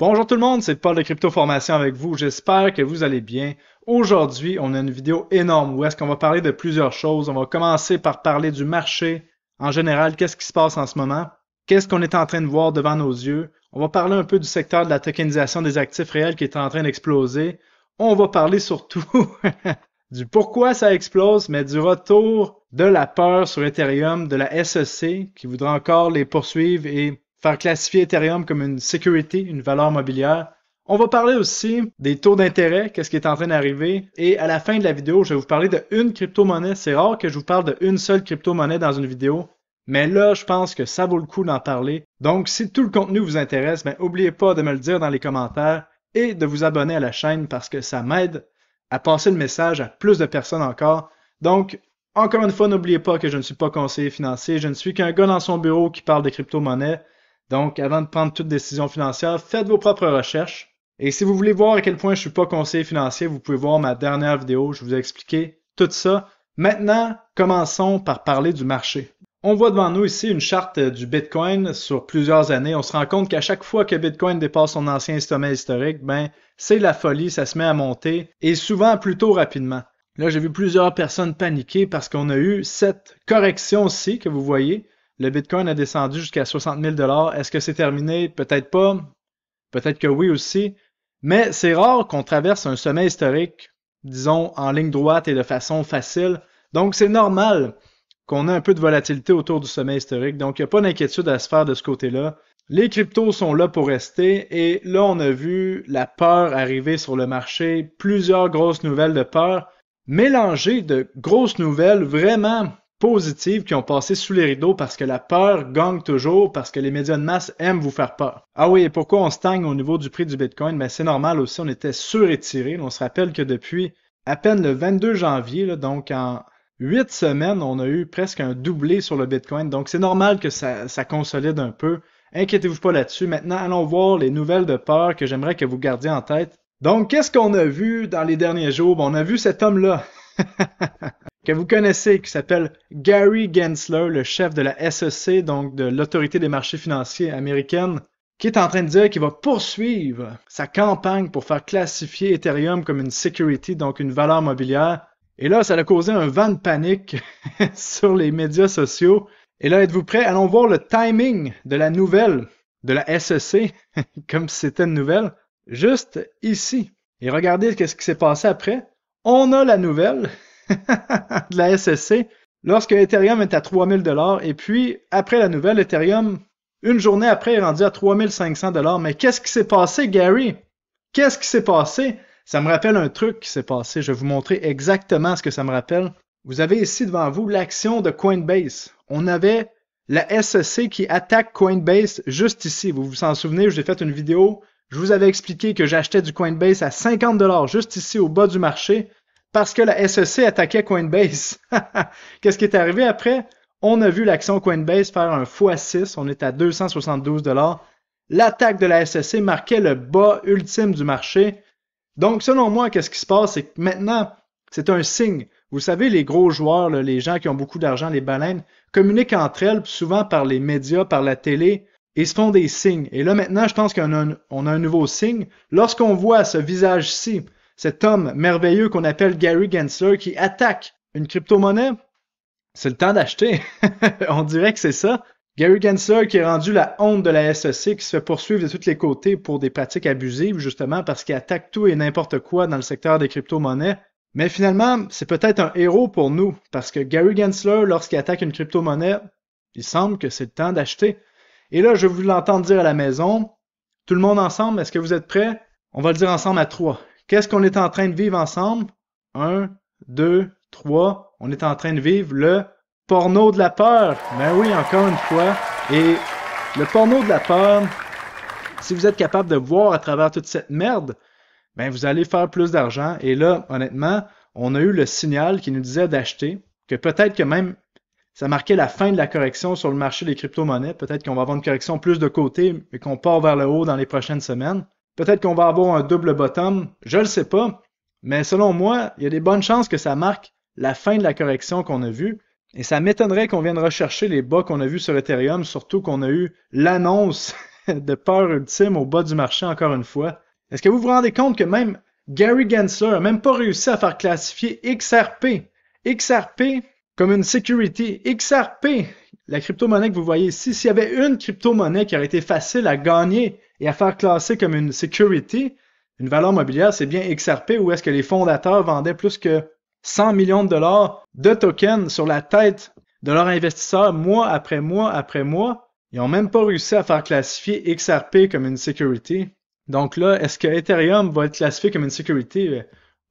Bonjour tout le monde, c'est Paul de Crypto Formation avec vous. J'espère que vous allez bien. Aujourd'hui, on a une vidéo énorme où est-ce qu'on va parler de plusieurs choses. On va commencer par parler du marché en général, qu'est-ce qui se passe en ce moment, qu'est-ce qu'on est en train de voir devant nos yeux. On va parler un peu du secteur de la tokenisation des actifs réels qui est en train d'exploser. On va parler surtout du pourquoi ça explose, mais du retour de la peur sur Ethereum, de la SEC qui voudra encore les poursuivre et faire classifier Ethereum comme une sécurité, une valeur mobilière. On va parler aussi des taux d'intérêt, qu'est-ce qui est en train d'arriver. Et à la fin de la vidéo, je vais vous parler d'une crypto-monnaie. C'est rare que je vous parle d'une seule crypto-monnaie dans une vidéo. Mais là, je pense que ça vaut le coup d'en parler. Donc, si tout le contenu vous intéresse, n'oubliez ben, pas de me le dire dans les commentaires et de vous abonner à la chaîne parce que ça m'aide à passer le message à plus de personnes encore. Donc, encore une fois, n'oubliez pas que je ne suis pas conseiller financier, je ne suis qu'un gars dans son bureau qui parle de crypto-monnaie. Donc, avant de prendre toute décision financière, faites vos propres recherches. Et si vous voulez voir à quel point je ne suis pas conseiller financier, vous pouvez voir ma dernière vidéo, je vous ai expliqué tout ça. Maintenant, commençons par parler du marché. On voit devant nous ici une charte euh, du Bitcoin sur plusieurs années. On se rend compte qu'à chaque fois que Bitcoin dépasse son ancien estomac historique, ben, c'est la folie, ça se met à monter et souvent plutôt rapidement. Là, j'ai vu plusieurs personnes paniquer parce qu'on a eu cette correction ci que vous voyez le Bitcoin a descendu jusqu'à 60 000 Est-ce que c'est terminé? Peut-être pas. Peut-être que oui aussi. Mais c'est rare qu'on traverse un sommet historique, disons, en ligne droite et de façon facile. Donc, c'est normal qu'on ait un peu de volatilité autour du sommet historique. Donc, il n'y a pas d'inquiétude à se faire de ce côté-là. Les cryptos sont là pour rester et là, on a vu la peur arriver sur le marché, plusieurs grosses nouvelles de peur, mélangées de grosses nouvelles vraiment positives qui ont passé sous les rideaux parce que la peur gagne toujours, parce que les médias de masse aiment vous faire peur. Ah oui, et pourquoi on stagne au niveau du prix du Bitcoin? Mais ben, c'est normal aussi, on était retiré On se rappelle que depuis à peine le 22 janvier, donc en huit semaines, on a eu presque un doublé sur le Bitcoin. Donc c'est normal que ça, ça consolide un peu. Inquiétez-vous pas là-dessus. Maintenant, allons voir les nouvelles de peur que j'aimerais que vous gardiez en tête. Donc, qu'est-ce qu'on a vu dans les derniers jours? Ben, on a vu cet homme-là. que vous connaissez qui s'appelle Gary Gensler, le chef de la SEC, donc de l'autorité des marchés financiers américaine, qui est en train de dire qu'il va poursuivre sa campagne pour faire classifier Ethereum comme une security, donc une valeur mobilière. Et là, ça a causé un vent de panique sur les médias sociaux. Et là, êtes-vous prêts? Allons voir le timing de la nouvelle de la SEC, comme si c'était une nouvelle, juste ici. Et regardez ce qui s'est passé après. On a la nouvelle, de la SSC lorsque Ethereum est à 3000 dollars et puis après la nouvelle Ethereum une journée après est rendu à 3500 dollars mais qu'est-ce qui s'est passé Gary Qu'est-ce qui s'est passé Ça me rappelle un truc qui s'est passé, je vais vous montrer exactement ce que ça me rappelle. Vous avez ici devant vous l'action de Coinbase. On avait la SEC qui attaque Coinbase juste ici. Vous vous en souvenez, j'ai fait une vidéo, je vous avais expliqué que j'achetais du Coinbase à 50 dollars juste ici au bas du marché parce que la SEC attaquait Coinbase. Qu'est-ce qui est arrivé après? On a vu l'action Coinbase faire un x6, on est à 272 L'attaque de la SEC marquait le bas ultime du marché. Donc, selon moi, qu'est-ce qui se passe? C'est que maintenant, c'est un signe. Vous savez, les gros joueurs, les gens qui ont beaucoup d'argent, les baleines, communiquent entre elles, souvent par les médias, par la télé, et se font des signes. Et là, maintenant, je pense qu'on a, un nouveau signe. Lorsqu'on voit ce visage-ci, cet homme merveilleux qu'on appelle Gary Gensler qui attaque une crypto-monnaie, c'est le temps d'acheter. On dirait que c'est ça. Gary Gensler qui est rendu la honte de la SEC, qui se fait poursuivre de tous les côtés pour des pratiques abusives, justement parce qu'il attaque tout et n'importe quoi dans le secteur des crypto-monnaies. Mais finalement, c'est peut-être un héros pour nous, parce que Gary Gensler, lorsqu'il attaque une crypto-monnaie, il semble que c'est le temps d'acheter. Et là, je vais vous l'entendre dire à la maison, tout le monde ensemble, est-ce que vous êtes prêts? On va le dire ensemble à trois. Qu'est-ce qu'on est en train de vivre ensemble? Un, deux, trois. On est en train de vivre le porno de la peur. Ben oui, encore une fois. Et le porno de la peur, si vous êtes capable de voir à travers toute cette merde, ben vous allez faire plus d'argent. Et là, honnêtement, on a eu le signal qui nous disait d'acheter, que peut-être que même ça marquait la fin de la correction sur le marché des crypto-monnaies. Peut-être qu'on va avoir une correction plus de côté, mais qu'on part vers le haut dans les prochaines semaines. Peut-être qu'on va avoir un double bottom, je le sais pas. Mais selon moi, il y a des bonnes chances que ça marque la fin de la correction qu'on a vue. Et ça m'étonnerait qu'on vienne rechercher les bas qu'on a vus sur Ethereum, surtout qu'on a eu l'annonce de peur ultime au bas du marché encore une fois. Est-ce que vous vous rendez compte que même Gary Gensler n'a même pas réussi à faire classifier XRP, XRP comme une security, XRP, la crypto-monnaie que vous voyez ici, s'il y avait une crypto-monnaie qui aurait été facile à gagner et à faire classer comme une security, une valeur mobilière, c'est bien XRP, où est-ce que les fondateurs vendaient plus que 100 millions de dollars de tokens sur la tête de leurs investisseurs mois après mois après mois. Ils n'ont même pas réussi à faire classifier XRP comme une security. Donc là, est-ce que Ethereum va être classifié comme une security? Euh,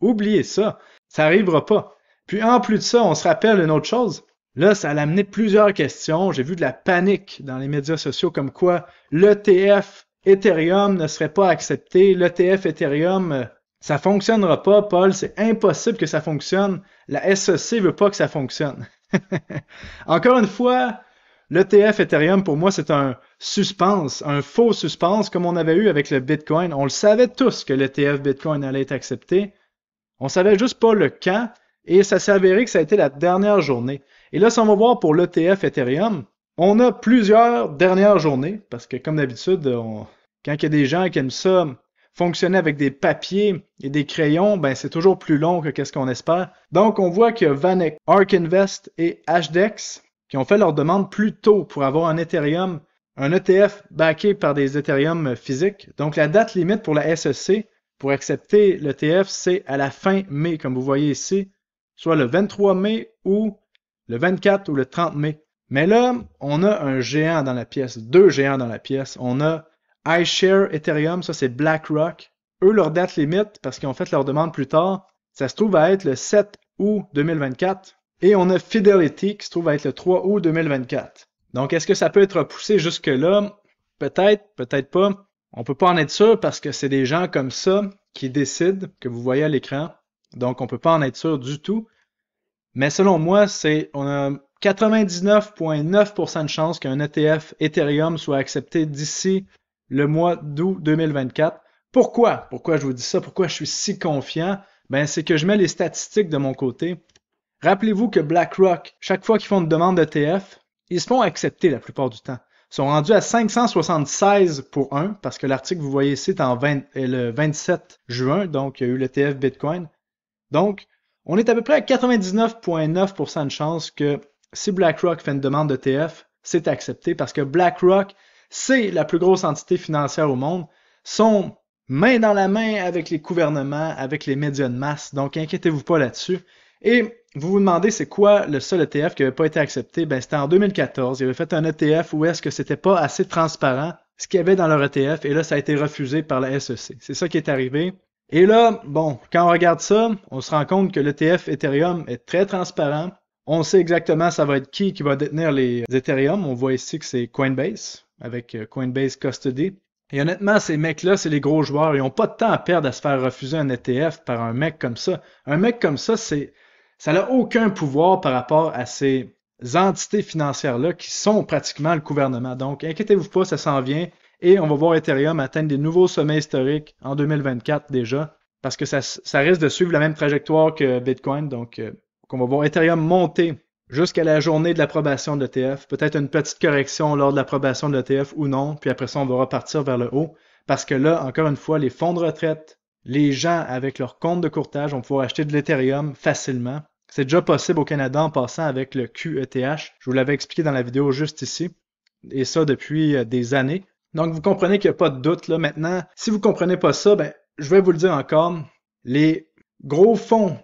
oubliez ça. Ça n'arrivera pas. Puis en plus de ça, on se rappelle une autre chose. Là, ça a amené plusieurs questions. J'ai vu de la panique dans les médias sociaux comme quoi l'ETF Ethereum ne serait pas accepté, l'ETF Ethereum, euh, ça fonctionnera pas, Paul, c'est impossible que ça fonctionne. La SEC veut pas que ça fonctionne. Encore une fois, l'ETF Ethereum, pour moi, c'est un suspense, un faux suspense, comme on avait eu avec le Bitcoin. On le savait tous que l'ETF Bitcoin allait être accepté. On savait juste pas le quand, et ça s'est avéré que ça a été la dernière journée. Et là, si on va voir pour l'ETF Ethereum, on a plusieurs dernières journées, parce que comme d'habitude, quand il y a des gens qui aiment ça, fonctionner avec des papiers et des crayons, ben c'est toujours plus long que qu'est-ce qu'on espère. Donc on voit que Vanek, Ark Invest et Hdex qui ont fait leur demande plus tôt pour avoir un Ethereum, un ETF backé par des Ethereum physiques. Donc la date limite pour la SEC pour accepter l'ETF, c'est à la fin mai, comme vous voyez ici, soit le 23 mai ou le 24 ou le 30 mai. Mais là, on a un géant dans la pièce, deux géants dans la pièce. On a iShare Ethereum, ça c'est BlackRock. Eux, leur date limite, parce qu'ils ont fait leur demande plus tard, ça se trouve à être le 7 août 2024. Et on a Fidelity qui se trouve à être le 3 août 2024. Donc, est-ce que ça peut être repoussé jusque-là? Peut-être, peut-être pas. On peut pas en être sûr parce que c'est des gens comme ça qui décident, que vous voyez à l'écran. Donc, on peut pas en être sûr du tout. Mais selon moi, c'est, on a 99,9% de chance qu'un ETF Ethereum soit accepté d'ici le mois d'août 2024. Pourquoi? Pourquoi je vous dis ça? Pourquoi je suis si confiant? Ben, c'est que je mets les statistiques de mon côté. Rappelez-vous que BlackRock, chaque fois qu'ils font une demande d'ETF, ils se font accepter la plupart du temps. Ils sont rendus à 576 pour 1, parce que l'article que vous voyez ici est en 20, euh, le 27 juin, donc il y a eu l'ETF Bitcoin. Donc, on est à peu près à 99,9% de chance que si BlackRock fait une demande d'ETF, c'est accepté parce que BlackRock, c'est la plus grosse entité financière au monde, sont main dans la main avec les gouvernements, avec les médias de masse, donc inquiétez-vous pas là-dessus. Et vous vous demandez c'est quoi le seul ETF qui n'avait pas été accepté? Ben, c'était en 2014. Ils avaient fait un ETF où est-ce que c'était pas assez transparent ce qu'il y avait dans leur ETF et là, ça a été refusé par la SEC. C'est ça qui est arrivé. Et là, bon, quand on regarde ça, on se rend compte que l'ETF Ethereum est très transparent. On sait exactement ça va être qui qui va détenir les Ethereum. On voit ici que c'est Coinbase avec euh, Coinbase Custody. Et honnêtement, ces mecs-là, c'est les gros joueurs. Ils n'ont pas de temps à perdre à se faire refuser un ETF par un mec comme ça. Un mec comme ça, c'est, ça n'a aucun pouvoir par rapport à ces entités financières-là qui sont pratiquement le gouvernement. Donc, inquiétez-vous pas, ça s'en vient. Et on va voir Ethereum atteindre des nouveaux sommets historiques en 2024 déjà, parce que ça, ça risque de suivre la même trajectoire que Bitcoin. Donc, euh, donc, on va voir Ethereum monter jusqu'à la journée de l'approbation de l'ETF, peut-être une petite correction lors de l'approbation de l'ETF ou non, puis après ça, on va repartir vers le haut, parce que là, encore une fois, les fonds de retraite, les gens avec leur compte de courtage vont pouvoir acheter de l'Ethereum facilement. C'est déjà possible au Canada en passant avec le QETH. Je vous l'avais expliqué dans la vidéo juste ici, et ça depuis euh, des années. Donc, vous comprenez qu'il n'y a pas de doute là maintenant. Si vous ne comprenez pas ça, ben, je vais vous le dire encore, les gros fonds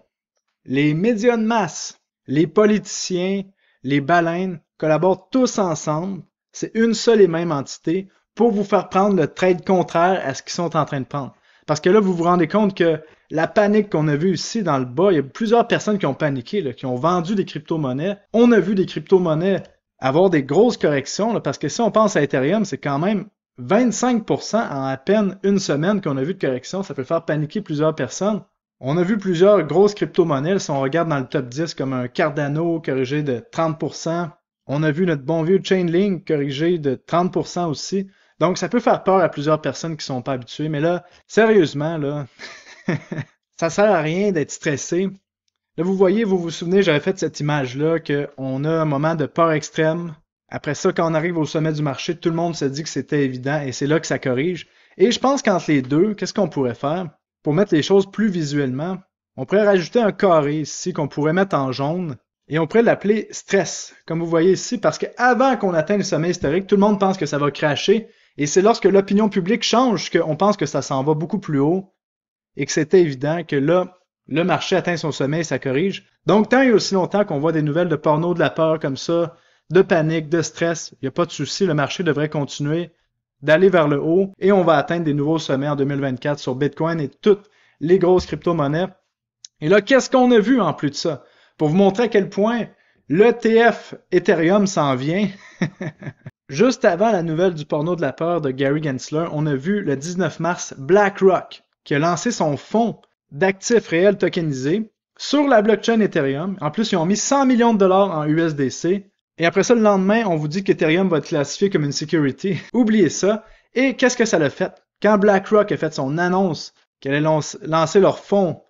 les médias de masse, les politiciens, les baleines collaborent tous ensemble. C'est une seule et même entité pour vous faire prendre le trade contraire à ce qu'ils sont en train de prendre. Parce que là, vous vous rendez compte que la panique qu'on a vue ici dans le bas, il y a plusieurs personnes qui ont paniqué, qui ont vendu des crypto-monnaies. On a vu des crypto-monnaies avoir des grosses corrections, parce que si on pense à Ethereum, c'est quand même 25% en à peine une semaine qu'on a vu de correction. Ça peut faire paniquer plusieurs personnes. On a vu plusieurs grosses crypto-monnaies. Si on regarde dans le top 10, comme un Cardano corrigé de 30%, on a vu notre bon vieux Chainlink corrigé de 30% aussi. Donc, ça peut faire peur à plusieurs personnes qui ne sont pas habituées. Mais là, sérieusement, là, ça sert à rien d'être stressé. Là, vous voyez, vous vous souvenez, j'avais fait cette image-là, qu'on a un moment de peur extrême. Après ça, quand on arrive au sommet du marché, tout le monde se dit que c'était évident et c'est là que ça corrige. Et je pense qu'entre les deux, qu'est-ce qu'on pourrait faire? pour mettre les choses plus visuellement, on pourrait rajouter un carré ici qu'on pourrait mettre en jaune et on pourrait l'appeler stress, comme vous voyez ici, parce qu'avant qu'on atteigne le sommet historique, tout le monde pense que ça va cracher et c'est lorsque l'opinion publique change qu'on pense que ça s'en va beaucoup plus haut et que c'était évident que là, le marché atteint son sommet et ça corrige. Donc, tant et aussi longtemps qu'on voit des nouvelles de porno, de la peur comme ça, de panique, de stress, il n'y a pas de souci, le marché devrait continuer d'aller vers le haut et on va atteindre des nouveaux sommets en 2024 sur Bitcoin et toutes les grosses crypto-monnaies. Et là, qu'est-ce qu'on a vu en plus de ça? Pour vous montrer à quel point l'ETF Ethereum s'en vient. Juste avant la nouvelle du porno de la peur de Gary Gensler, on a vu le 19 mars BlackRock qui a lancé son fonds d'actifs réels tokenisés sur la blockchain Ethereum. En plus, ils ont mis 100 millions de dollars en USDC et après ça, le lendemain, on vous dit qu'Ethereum va être classifié comme une security. Oubliez ça. Et qu'est-ce que ça l'a fait? Quand BlackRock a fait son annonce qu'elle allait lancer leur fonds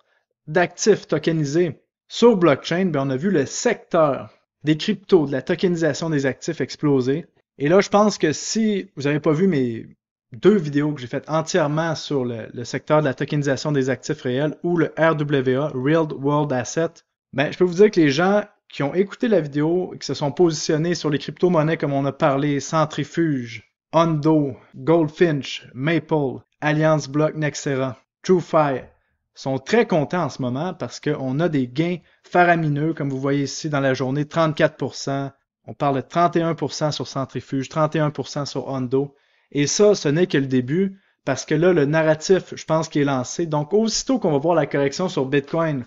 d'actifs tokenisés sur blockchain, ben, on a vu le secteur des cryptos, de la tokenisation des actifs exploser. Et là, je pense que si vous n'avez pas vu mes deux vidéos que j'ai faites entièrement sur le, secteur de la tokenisation des actifs réels ou le RWA, Real World Asset, ben, je peux vous dire que les gens qui ont écouté la vidéo, et qui se sont positionnés sur les crypto-monnaies comme on a parlé, Centrifuge, Ondo, Goldfinch, Maple, Alliance Block Nexera, Truefire, sont très contents en ce moment parce qu'on a des gains faramineux, comme vous voyez ici dans la journée, 34%, on parle de 31% sur Centrifuge, 31% sur Ondo. Et ça, ce n'est que le début parce que là, le narratif, je pense, qui est lancé. Donc, aussitôt qu'on va voir la correction sur Bitcoin,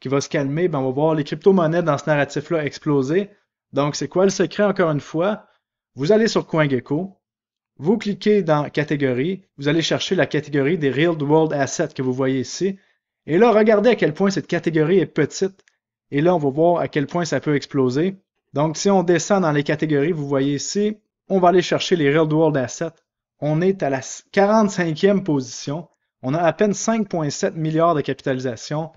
qui va se calmer, ben on va voir les crypto-monnaies dans ce narratif-là exploser. Donc, c'est quoi le secret, encore une fois? Vous allez sur CoinGecko, vous cliquez dans Catégorie, vous allez chercher la catégorie des Real World Assets que vous voyez ici. Et là, regardez à quel point cette catégorie est petite. Et là, on va voir à quel point ça peut exploser. Donc, si on descend dans les catégories, vous voyez ici, on va aller chercher les Real World Assets. On est à la 45e position. On a à peine 5,7 milliards de capitalisation.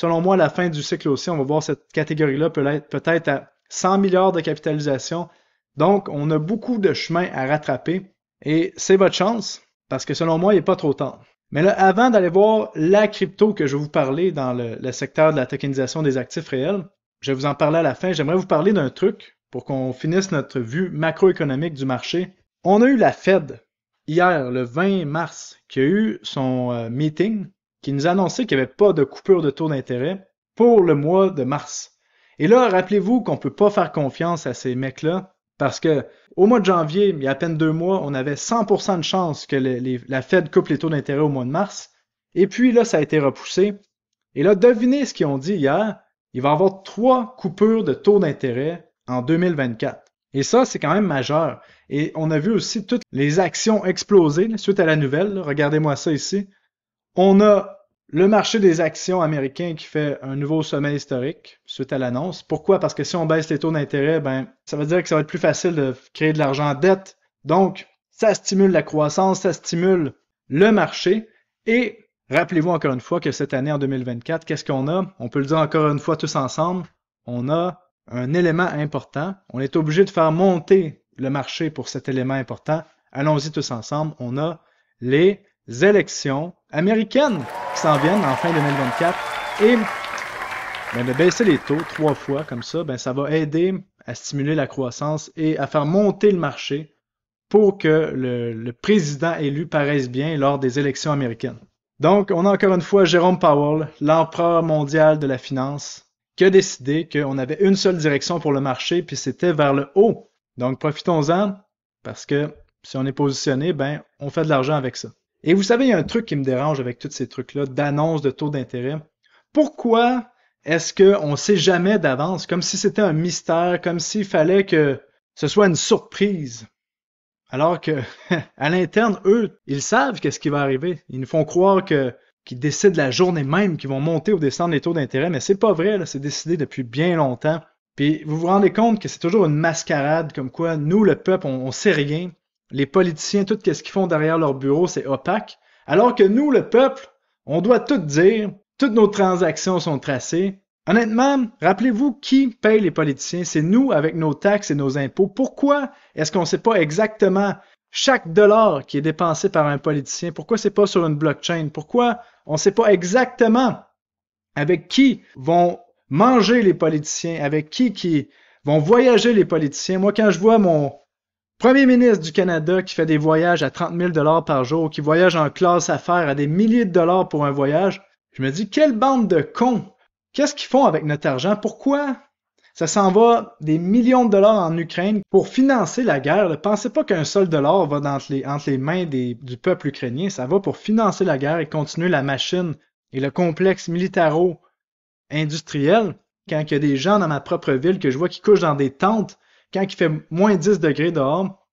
Selon moi, à la fin du cycle aussi, on va voir cette catégorie-là peut-être peut à 100 milliards de capitalisation. Donc, on a beaucoup de chemin à rattraper et c'est votre chance parce que selon moi, il a pas trop de temps. Mais là, avant d'aller voir la crypto que je vais vous parler dans le, secteur de la tokenisation des actifs réels, je vais vous en parler à la fin. J'aimerais vous parler d'un truc pour qu'on finisse notre vue macroéconomique du marché. On a eu la Fed hier, le 20 mars, qui a eu son euh, meeting qui nous annonçait qu'il n'y avait pas de coupure de taux d'intérêt pour le mois de mars. Et là, rappelez-vous qu'on ne peut pas faire confiance à ces mecs-là parce que au mois de janvier, il y a à peine deux mois, on avait 100% de chance que la Fed coupe les taux d'intérêt au mois de mars. Et puis là, ça a été repoussé. Et là, devinez ce qu'ils ont dit hier. Il va y avoir trois coupures de taux d'intérêt en 2024. Et ça, c'est quand même majeur. Et on a vu aussi toutes les actions exploser suite à la nouvelle. Regardez-moi ça ici. On a le marché des actions américains qui fait un nouveau sommet historique suite à l'annonce. Pourquoi? Parce que si on baisse les taux d'intérêt, ben, ça veut dire que ça va être plus facile de créer de l'argent en dette. Donc, ça stimule la croissance, ça stimule le marché. Et rappelez-vous encore une fois que cette année, en 2024, qu'est-ce qu'on a? On peut le dire encore une fois tous ensemble. On a un élément important. On est obligé de faire monter le marché pour cet élément important. Allons-y tous ensemble. On a les élections américaines qui s'en viennent en fin 2024. Et ben, de baisser les taux trois fois comme ça, ben, ça va aider à stimuler la croissance et à faire monter le marché pour que le, président élu paraisse bien lors des élections américaines. Donc, on a encore une fois Jérôme Powell, l'empereur mondial de la finance, qui a décidé qu'on avait une seule direction pour le marché, puis c'était vers le haut. Donc, profitons-en, parce que si on est positionné, ben, on fait de l'argent avec ça. Et vous savez, il y a un truc qui me dérange avec tous ces trucs-là d'annonces de taux d'intérêt. Pourquoi est-ce qu'on ne sait jamais d'avance, comme si c'était un mystère, comme s'il fallait que ce soit une surprise? Alors que, à l'interne, eux, ils savent qu'est-ce qui va arriver. Ils nous font croire que qu'ils décident la journée même qu'ils vont monter ou descendre les taux d'intérêt, mais c'est pas vrai, c'est décidé depuis bien longtemps. Puis vous vous rendez compte que c'est toujours une mascarade, comme quoi nous, le peuple, on, on sait rien. Les politiciens, tout ce qu'ils font derrière leur bureau, c'est opaque. Alors que nous, le peuple, on doit tout dire. Toutes nos transactions sont tracées. Honnêtement, rappelez-vous qui paye les politiciens. C'est nous avec nos taxes et nos impôts. Pourquoi est-ce qu'on ne sait pas exactement chaque dollar qui est dépensé par un politicien? Pourquoi c'est pas sur une blockchain? Pourquoi on ne sait pas exactement avec qui vont manger les politiciens? Avec qui qui vont voyager les politiciens? Moi, quand je vois mon, Premier ministre du Canada qui fait des voyages à 30 000 dollars par jour, qui voyage en classe affaires à des milliers de dollars pour un voyage, je me dis, quelle bande de cons! Qu'est-ce qu'ils font avec notre argent? Pourquoi? Ça s'en va des millions de dollars en Ukraine pour financer la guerre. Ne pensez pas qu'un seul dollar va entre les, mains du peuple ukrainien. Ça va pour financer la guerre et continuer la machine et le complexe militaro-industriel. Quand il y a des gens dans ma propre ville que je vois qui couchent dans des tentes quand il fait moins 10 degrés dehors,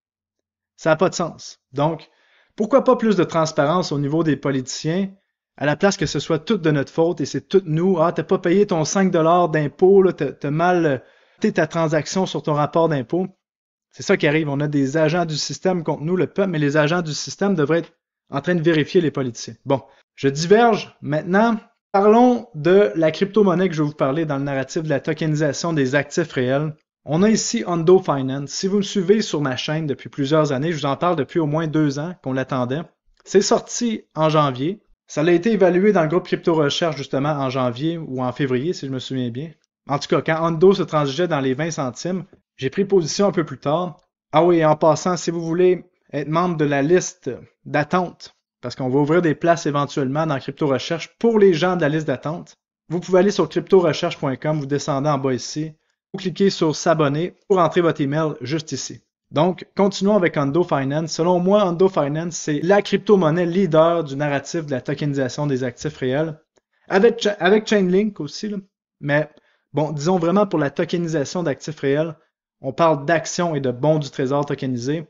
ça n'a pas de sens. Donc, pourquoi pas plus de transparence au niveau des politiciens, à la place que ce soit toute de notre faute et c'est toute nous. Ah, t'as pas payé ton 5 d'impôt, t'as mal euh, t'es ta transaction sur ton rapport d'impôt. C'est ça qui arrive. On a des agents du système contre nous, le peuple, mais les agents du système devraient être en train de vérifier les politiciens. Bon, je diverge. Maintenant, parlons de la crypto-monnaie que je vais vous parler dans le narratif de la tokenisation des actifs réels. On a ici Hondo Finance. Si vous me suivez sur ma chaîne depuis plusieurs années, je vous en parle depuis au moins deux ans qu'on l'attendait. C'est sorti en janvier. Ça a été évalué dans le groupe Crypto Recherche justement en janvier ou en février, si je me souviens bien. En tout cas, quand Hondo se transigeait dans les 20 centimes, j'ai pris position un peu plus tard. Ah oui, en passant, si vous voulez être membre de la liste d'attente, parce qu'on va ouvrir des places éventuellement dans Crypto Recherche pour les gens de la liste d'attente, vous pouvez aller sur cryptorecherche.com, vous descendez en bas ici, cliquez sur s'abonner pour entrer votre email juste ici. Donc, continuons avec ando Finance. Selon moi, ando Finance, c'est la crypto-monnaie leader du narratif de la tokenisation des actifs réels. Avec, Chainlink aussi, mais bon, disons vraiment pour la tokenisation d'actifs réels, on parle d'actions et de bons du trésor tokenisés.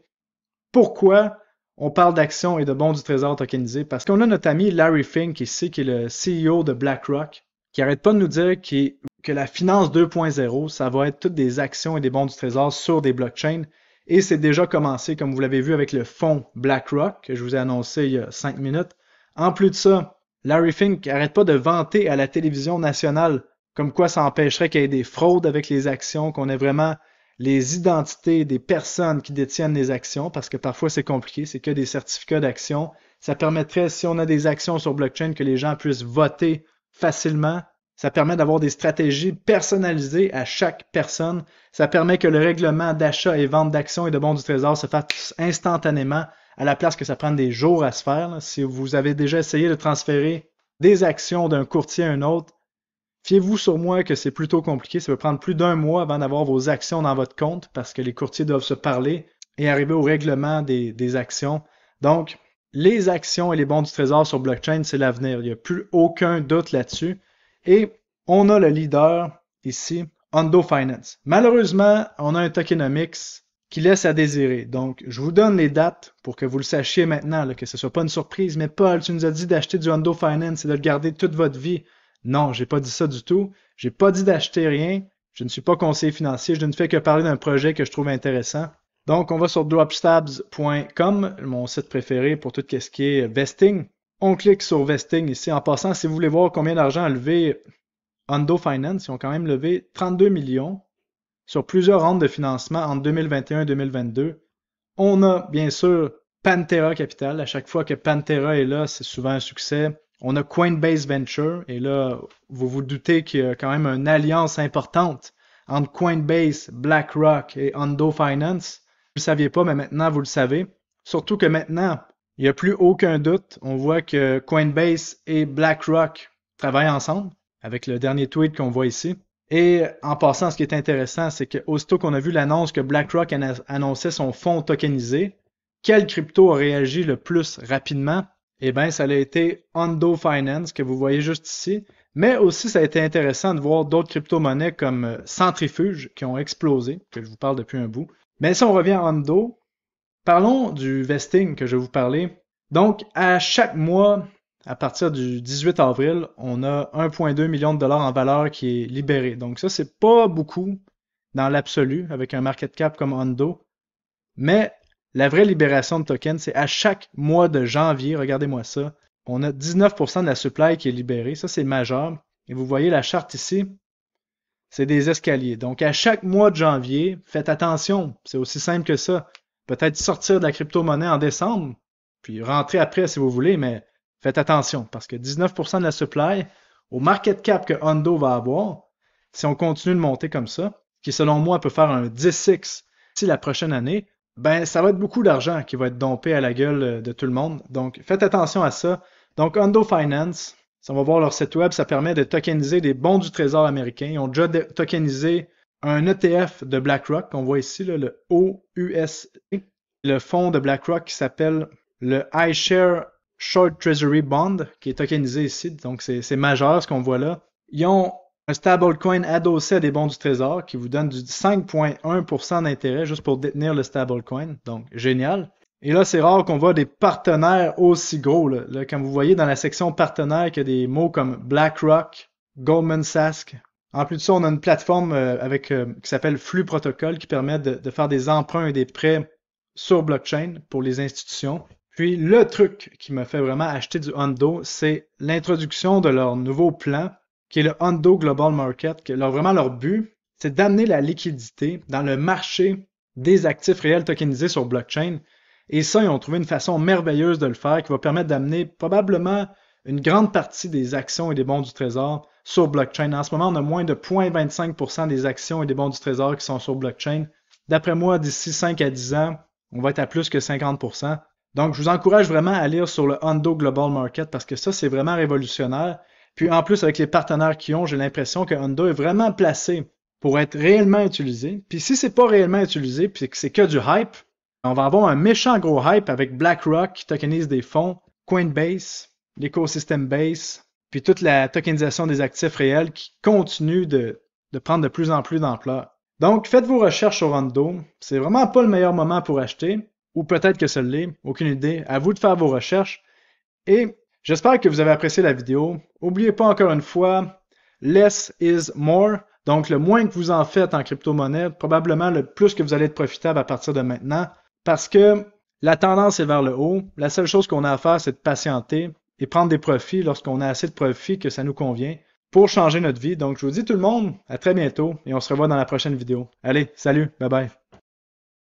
Pourquoi on parle d'actions et de bons du trésor tokenisés? Parce qu'on a notre ami Larry Fink ici, qui est le CEO de BlackRock, qui arrête pas de nous dire qu'il que la finance 2.0, ça va être toutes des actions et des bons du trésor sur des blockchains. Et c'est déjà commencé, comme vous l'avez vu, avec le fonds BlackRock, que je vous ai annoncé il y a cinq minutes. En plus de ça, Larry Fink n'arrête pas de vanter à la télévision nationale comme quoi ça empêcherait qu'il y ait des fraudes avec les actions, qu'on ait vraiment les identités des personnes qui détiennent les actions, parce que parfois c'est compliqué, c'est que des certificats d'action. Ça permettrait, si on a des actions sur blockchain, que les gens puissent voter facilement, ça permet d'avoir des stratégies personnalisées à chaque personne. Ça permet que le règlement d'achat et vente d'actions et de bons du trésor se fasse instantanément à la place que ça prenne des jours à se faire. Si vous avez déjà essayé de transférer des actions d'un courtier à un autre, fiez-vous sur moi que c'est plutôt compliqué. Ça peut prendre plus d'un mois avant d'avoir vos actions dans votre compte parce que les courtiers doivent se parler et arriver au règlement des, actions. Donc, les actions et les bons du trésor sur blockchain, c'est l'avenir. Il n'y a plus aucun doute là-dessus. Et on a le leader ici, Hondo Finance. Malheureusement, on a un tokenomics qui laisse à désirer. Donc, je vous donne les dates pour que vous le sachiez maintenant, que ce ne soit pas une surprise. Mais Paul, tu nous as dit d'acheter du Hondo Finance et de le garder toute votre vie. Non, j'ai pas dit ça du tout. J'ai pas dit d'acheter rien. Je ne suis pas conseiller financier. Je ne fais que parler d'un projet que je trouve intéressant. Donc, on va sur dropstabs.com, mon site préféré pour tout ce qui est vesting. On clique sur Vesting ici. En passant, si vous voulez voir combien d'argent a levé Hondo Finance, ils ont quand même levé 32 millions sur plusieurs rentes de financement en 2021 2022. On a bien sûr Pantera Capital. À chaque fois que Pantera est là, c'est souvent un succès. On a Coinbase Venture. Et là, vous vous doutez qu'il y a quand même une alliance importante entre Coinbase, BlackRock et Hondo Finance. Vous ne le saviez pas, mais maintenant vous le savez. Surtout que maintenant, il n'y a plus aucun doute. On voit que Coinbase et BlackRock travaillent ensemble avec le dernier tweet qu'on voit ici. Et en passant, ce qui est intéressant, c'est qu'aussitôt qu'on a vu l'annonce que BlackRock annonçait son fonds tokenisé, quel crypto a réagi le plus rapidement? Eh bien, ça a été Hondo Finance, que vous voyez juste ici. Mais aussi, ça a été intéressant de voir d'autres crypto-monnaies comme euh, Centrifuge, qui ont explosé, que je vous parle depuis un bout. Mais si on revient à Ondo, Parlons du vesting que je vais vous parler. Donc, à chaque mois, à partir du 18 avril, on a 1,2 million de dollars en valeur qui est libéré. Donc, ça, c'est pas beaucoup dans l'absolu avec un market cap comme Hondo. Mais la vraie libération de tokens, c'est à chaque mois de janvier, regardez-moi ça, on a 19% de la supply qui est libérée. Ça, c'est majeur. Et vous voyez la charte ici, c'est des escaliers. Donc, à chaque mois de janvier, faites attention. C'est aussi simple que ça peut-être sortir de la crypto-monnaie en décembre, puis rentrer après si vous voulez, mais faites attention parce que 19% de la supply au market cap que Hondo va avoir, si on continue de monter comme ça, qui selon moi peut faire un 10x si la prochaine année, ben ça va être beaucoup d'argent qui va être dompé à la gueule de tout le monde. Donc faites attention à ça. Donc Hondo Finance, si on va voir leur site web, ça permet de tokeniser des bons du trésor américain. Ils ont déjà tokenisé un ETF de BlackRock qu'on voit ici, le OUSD, le fonds de BlackRock qui s'appelle le iShare Short Treasury Bond, qui est tokenisé ici, donc c'est majeur ce qu'on voit là. Ils ont un stablecoin adossé à des bons du trésor qui vous donne du 5,1% d'intérêt juste pour détenir le stablecoin, donc génial. Et là, c'est rare qu'on voit des partenaires aussi gros. comme vous voyez dans la section partenaires, qu'il y a des mots comme BlackRock, Goldman Sachs, en plus de ça, on a une plateforme euh, avec, euh, qui s'appelle Flux Protocol qui permet de, faire des emprunts et des prêts sur blockchain pour les institutions. Puis le truc qui m'a fait vraiment acheter du Hondo, c'est l'introduction de leur nouveau plan, qui est le Hondo Global Market, qui leur, vraiment leur but, c'est d'amener la liquidité dans le marché des actifs réels tokenisés sur blockchain. Et ça, ils ont trouvé une façon merveilleuse de le faire qui va permettre d'amener probablement une grande partie des actions et des bons du trésor sur blockchain. En ce moment, on a moins de 0,25% des actions et des bons du trésor qui sont sur blockchain. D'après moi, d'ici 5 à 10 ans, on va être à plus que 50%. Donc, je vous encourage vraiment à lire sur le Hondo Global Market parce que ça, c'est vraiment révolutionnaire. Puis en plus, avec les partenaires qu'ils ont, j'ai l'impression que Hondo est vraiment placé pour être réellement utilisé. Puis si c'est pas réellement utilisé, puis que c'est que du hype, on va avoir un méchant gros hype avec BlackRock qui tokenise des fonds, Coinbase, l'écosystème Base, puis toute la tokenisation des actifs réels qui continue de, prendre de plus en plus d'ampleur. Donc, faites vos recherches au Ce C'est vraiment pas le meilleur moment pour acheter, ou peut-être que ce l'est, aucune idée. À vous de faire vos recherches. Et j'espère que vous avez apprécié la vidéo. N'oubliez pas encore une fois, less is more. Donc, le moins que vous en faites en crypto-monnaie, probablement le plus que vous allez être profitable à partir de maintenant, parce que la tendance est vers le haut. La seule chose qu'on a à faire, c'est de patienter et prendre des profits lorsqu'on a assez de profits que ça nous convient pour changer notre vie. Donc, je vous dis tout le monde, à très bientôt et on se revoit dans la prochaine vidéo. Allez, salut, bye bye.